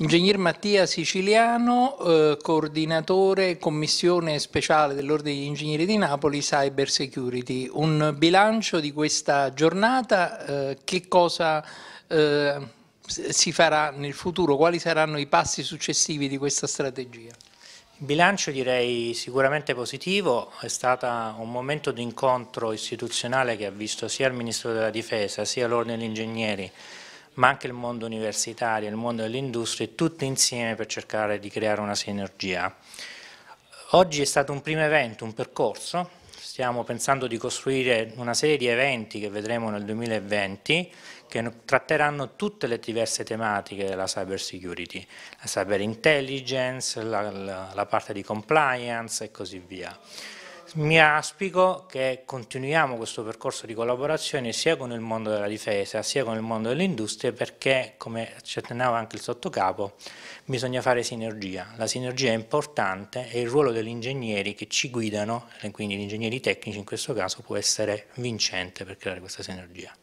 Ingegner Mattia Siciliano, eh, coordinatore commissione speciale dell'Ordine degli Ingegneri di Napoli Cyber Security. Un bilancio di questa giornata, eh, che cosa eh, si farà nel futuro, quali saranno i passi successivi di questa strategia? Il bilancio direi sicuramente positivo, è stato un momento di incontro istituzionale che ha visto sia il Ministro della Difesa sia l'Ordine degli Ingegneri ma anche il mondo universitario, il mondo dell'industria, tutti insieme per cercare di creare una sinergia. Oggi è stato un primo evento, un percorso, stiamo pensando di costruire una serie di eventi che vedremo nel 2020 che tratteranno tutte le diverse tematiche della cyber security, la cyber intelligence, la, la, la parte di compliance e così via mi auspico che continuiamo questo percorso di collaborazione sia con il mondo della difesa sia con il mondo dell'industria perché, come accennava anche il sottocapo, bisogna fare sinergia. La sinergia è importante e il ruolo degli ingegneri che ci guidano, quindi gli ingegneri tecnici in questo caso, può essere vincente per creare questa sinergia.